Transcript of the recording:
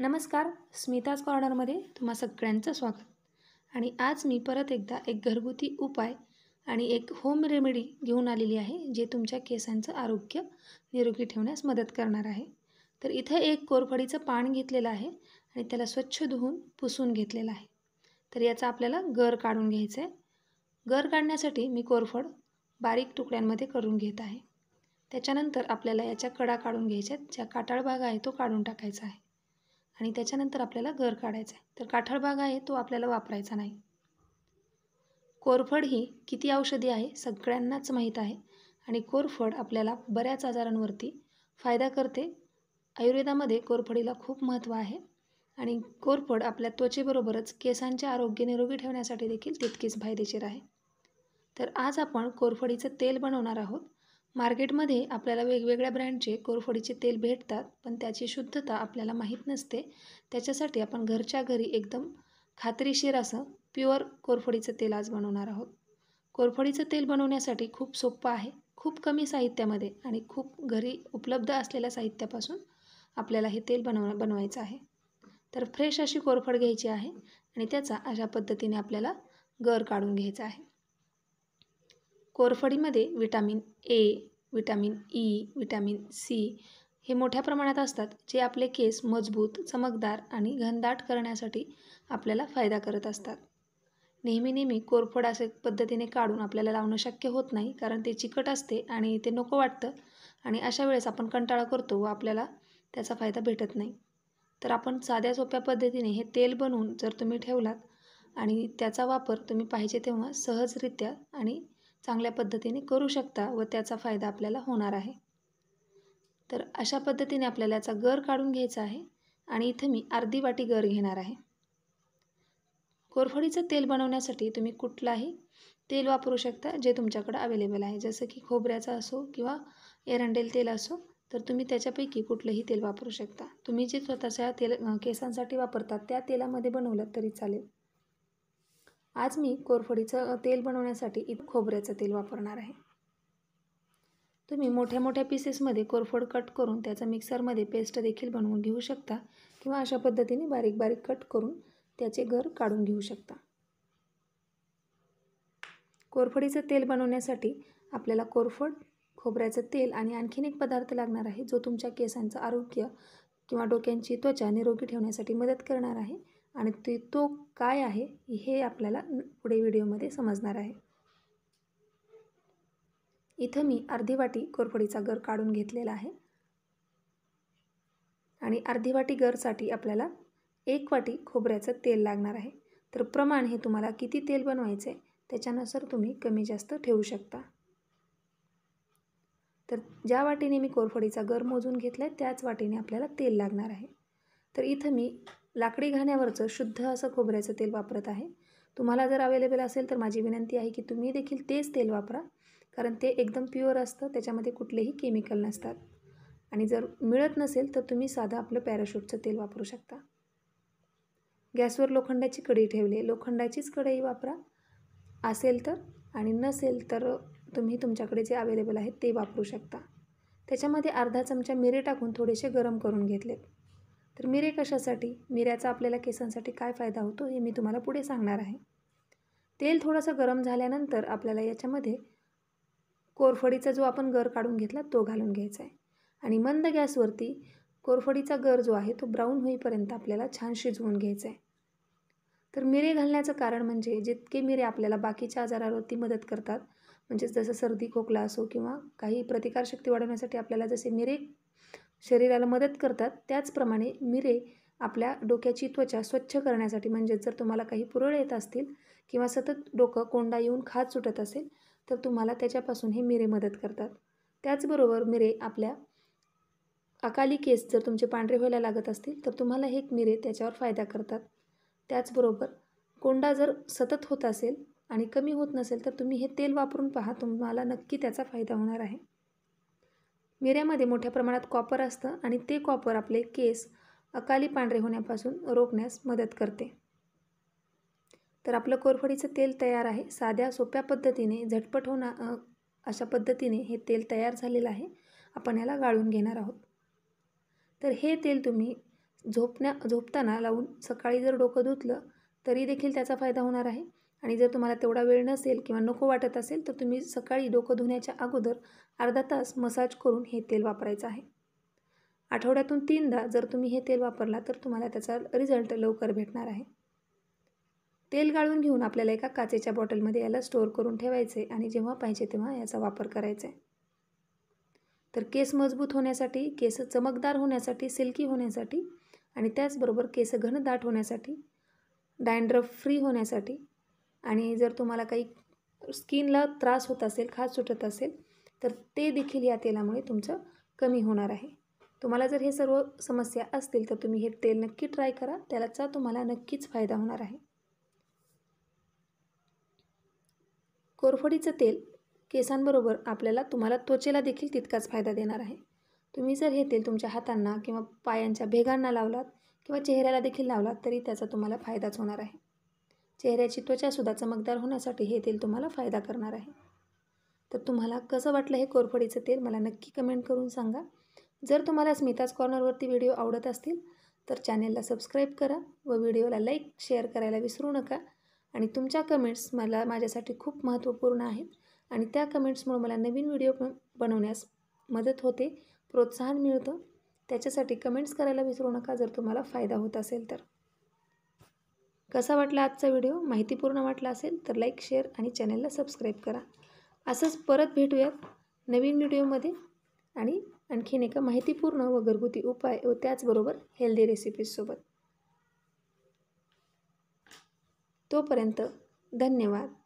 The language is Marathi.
नमस्कार स्मिताज कॉर्नरमध्ये तुम्हा सगळ्यांचं स्वागत आणि आज मी परत एकदा एक घरगुती उपाय आणि एक होम रेमेडी घेऊन आलेली आहे जे तुमच्या केसांचं आरोग्य निरोगी ठेवण्यास मदत करणार आहे तर इथं एक कोरफडीचं पान घेतलेलं आहे आणि त्याला स्वच्छ धुवून पुसून घेतलेलं आहे तर याचा आपल्याला गर काढून घ्यायचं आहे गर काढण्यासाठी मी कोरफड बारीक तुकड्यांमध्ये करून घेत आहे त्याच्यानंतर आपल्याला याच्या कडा काढून घ्यायच्या आहेत ज्या काटाळ भाग आहे तो काढून टाकायचा आहे आणि त्याच्यानंतर आपल्याला घर काढायचं आहे तर काठळ भाग आहे तो आपल्याला वापरायचा नाही कोरफड ही किती औषधी आहे सगळ्यांनाच माहीत आहे आणि कोरफड आपल्याला बऱ्याच आजारांवरती फायदा करते आयुर्वेदामध्ये कोरफडीला खूप महत्त्व आहे आणि कोरफड आपल्या त्वचेबरोबरच केसांचे आरोग्य निरोगी ठेवण्यासाठी देखील तितकीच फायदेशीर आहे तर आज आपण कोरफडीचं तेल बनवणार आहोत मार्केटमध्ये आपल्याला वेगवेगळ्या ब्रँडचे कोरफडीचे तेल भेटतात पण त्याची शुद्धता आपल्याला माहीत नसते त्याच्यासाठी आपण घरच्या घरी एकदम खात्रीशीर असं प्युअर कोरफडीचं तेल आज बनवणार आहोत कोरफडीचं तेल बनवण्यासाठी खूप सोपं आहे खूप कमी साहित्यामध्ये आणि खूप घरी उपलब्ध असलेल्या साहित्यापासून आपल्याला हे तेल बनव बनवायचं आहे तर फ्रेश अशी कोरफड घ्यायची आहे आणि त्याचा अशा पद्धतीने आपल्याला गर काढून घ्यायचा आहे कोरफडीमध्ये vitamin A vitamin E vitamin C हे मोठ्या प्रमाणात असतात जे आपले केस मजबूत चमकदार आणि घनदाट करण्यासाठी आपल्याला फायदा करत असतात नेहमी नेहमी कोरफड असे पद्धतीने काढून आपल्याला लावणं शक्य होत नाही कारण ते चिकट असते आणि ते नको वाटतं आणि अशा वेळेस आपण कंटाळा करतो व आपल्याला त्याचा फायदा भेटत नाही तर आपण साध्या सोप्या पद्धतीने हे तेल बनवून जर तुम्ही ठेवलात आणि त्याचा वापर तुम्ही पाहिजे तेव्हा सहजरित्या आणि चांगल्या पद्धतीने करू शकता व त्याचा फायदा आपल्याला होणार आहे तर अशा पद्धतीने आपल्याला याचा गर काढून घ्यायचा आहे आणि इथे मी अर्धी वाटी गर घेणार आहे कोरफडीचं तेल बनवण्यासाठी तुम्ही कुठलाही तेल वापरू शकता जे तुमच्याकडं अवेलेबल आहे जसं की खोबऱ्याचं असो किंवा एरंडेल तेल असो तर तुम्ही त्याच्यापैकी कुठलंही तेल वापरू शकता तुम्ही जे स्वतःच्या तेल केसांसाठी वापरतात त्या तेलामध्ये बनवलं तरी चालेल आज मी कोरफडीचं तेल बनवण्यासाठी इथं खोबऱ्याचं तेल वापरणार आहे तुम्ही मोठ्या मोठ्या पीसेसमध्ये कोरफड कट करून त्याचा मिक्सरमध्ये पेस्ट देखील बनवून घेऊ शकता किंवा अशा पद्धतीने बारीक बारीक कट करून त्याचे गर काढून घेऊ शकता कोरफडीचं तेल बनवण्यासाठी आपल्याला कोरफड खोबऱ्याचं तेल आणि आणखीन एक पदार्थ लागणार आहे जो तुमच्या केसांचं आरोग्य किंवा डोक्यांची त्वचा निरोगी ठेवण्यासाठी मदत करणार आहे आणि ते तो काय आहे हे आपल्याला पुढे व्हिडिओमध्ये समजणार आहे इथं मी अर्धी वाटी कोरफडीचा गर काढून घेतलेला आहे आणि अर्धी वाटी गरसाठी आपल्याला एक वाटी खोबऱ्याचं तेल लागणार आहे तर प्रमाण हे तुम्हाला किती तेल आहे त्याच्यानुसार तुम्ही कमी जास्त ठेवू शकता तर ज्या वाटीने मी कोरफडीचा गर मोजून घेतला आहे त्याच वाटीने आपल्याला तेल लागणार आहे तर इथं मी लाकडी घाण्यावरचं शुद्ध असं खोबऱ्याचं तेल वापरत आहे तुम्हाला जर अवेलेबल असेल तर माझी विनंती आहे की तुम्ही देखील तेच तेल वापरा कारण ते एकदम प्युअर असतं त्याच्यामध्ये कुठलेही केमिकल नसतात आणि जर मिळत नसेल तर तुम्ही साधं आपलं पॅराशूटचं तेल वापरू शकता गॅसवर लोखंडाची कढई ठेवली लोखंडाचीच कढई वापरा असेल तर आणि नसेल तर तुम्ही तुमच्याकडे जे अवेलेबल आहेत ते वापरू शकता त्याच्यामध्ये अर्धा चमचा मिरे टाकून थोडेसे गरम करून घेतलेत तर मिरे कशासाठी मिऱ्याचा आपल्याला केसांसाठी काय फायदा होतो हे मी तुम्हाला पुढे सांगणार आहे तेल थोडंसं गरम झाल्यानंतर आपल्याला याच्यामध्ये कोरफडीचा जो आपण गर काढून घेतला तो घालून घ्यायचा आहे आणि मंद गॅसवरती कोरफडीचा गर जो आहे तो ब्राऊन होईपर्यंत आपल्याला छान शिजवून घ्यायचा आहे तर मिरे घालण्याचं कारण म्हणजे जितके मिरे आपल्याला बाकीच्या आजारावरती मदत करतात म्हणजेच जसं सर्दी खोकला असो किंवा काही प्रतिकारशक्ती वाढवण्यासाठी आपल्याला जसे मिरे शरीराला मदत करतात त्याचप्रमाणे मिरे आपल्या डोक्याची त्वचा स्वच्छ करण्यासाठी म्हणजेच जर तुम्हाला काही पुरळ येत असतील किंवा सतत डोकं कोंडा येऊन खाज सुटत असेल तर तुम्हाला त्याच्यापासून हे मिरे मदत करतात त्याचबरोबर मिरे आपल्या अकाली केस जर तुमचे पांढरे व्हायला लागत असतील तर तुम्हाला हे मिरे त्याच्यावर फायदा करतात त्याचबरोबर कोंडा जर सतत होत असेल आणि कमी होत नसेल तर तुम्ही हे तेल वापरून पहा तुम्हाला नक्की त्याचा फायदा होणार आहे मिऱ्यामध्ये मोठ्या प्रमाणात कॉपर असतं आणि ते कॉपर आपले केस अकाली पांढरे होण्यापासून रोखण्यास मदत करते तर आपलं कोरफडीचं तेल तयार आहे साध्या सोप्या पद्धतीने झटपट होणार अशा पद्धतीने हे तेल तयार झालेलं आहे आपण याला गाळून घेणार आहोत तर हे तेल तुम्ही झोपण्या झोपताना लावून सकाळी जर डोकं धुतलं तरी देखील त्याचा फायदा होणार आहे आणि जर तुम्हाला तेवढा वेळ नसेल किंवा नको वाटत असेल तर तुम्ही सकाळी डोकं धुण्याच्या अगोदर अर्धा तास मसाज करून हे तेल वापरायचं आहे आठवड्यातून तीनदा जर तुम्ही हे तेल वापरला तर तुम्हाला त्याचा रिझल्ट लवकर भेटणार आहे तेल गाळून घेऊन आपल्याला एका काचेच्या बॉटलमध्ये याला स्टोअर करून ठेवायचे आणि जेव्हा पाहिजे तेव्हा याचा वापर करायचा आहे तर केस मजबूत होण्यासाठी केस चमकदार होण्यासाठी सिल्की होण्यासाठी आणि त्याचबरोबर केस घनदाट होण्यासाठी डँड्रफ फ्री होण्यासाठी आणि जर तुम्हाला काही स्किनला त्रास होत असेल खाज सुटत असेल तर ते देखील या तेलामुळे तुमचं कमी होणार आहे तुम्हाला जर हे सर्व समस्या असतील तर तुम्ही हे तेल नक्की ट्राय करा त्याचा तुम्हाला नक्कीच फायदा होणार आहे कोरफडीचं तेल केसांबरोबर आपल्याला तुम्हाला त्वचेला देखील तितकाच फायदा देणार आहे तुम्ही जर हे तेल तुमच्या हातांना किंवा पायांच्या भेगांना लावलात किंवा चेहऱ्याला देखील लावलात तरी त्याचा तुम्हाला फायदाच होणार आहे चेहऱ्याची सुद्धा चमकदार होण्यासाठी हे तेल तुम्हाला फायदा करणार आहे तर तुम्हाला कसं वाटलं हे कोरफडीचं तेल मला नक्की कमेंट करून सांगा जर तुम्हाला स्मिताज कॉर्नरवरती व्हिडिओ आवडत असतील तर चॅनेलला सबस्क्राईब करा व व्हिडिओला लाईक शेअर करायला विसरू नका आणि तुमच्या कमेंट्स मला माझ्यासाठी खूप महत्त्वपूर्ण आहेत आणि त्या कमेंट्समुळे मला नवीन व्हिडिओ बनवण्यास मदत होते प्रोत्साहन मिळतं त्याच्यासाठी कमेंट्स करायला विसरू नका जर तुम्हाला फायदा होत असेल तर कसा वाटला आजचा व्हिडिओ माहितीपूर्ण वाटला असेल तर लाईक शेअर आणि चॅनलला सबस्क्राईब करा असंच परत भेटूयात नवीन व्हिडिओमध्ये आणि आणखीन एका माहितीपूर्ण व घरगुती उपाय व त्याचबरोबर हेल्दी रेसिपीजसोबत तोपर्यंत धन्यवाद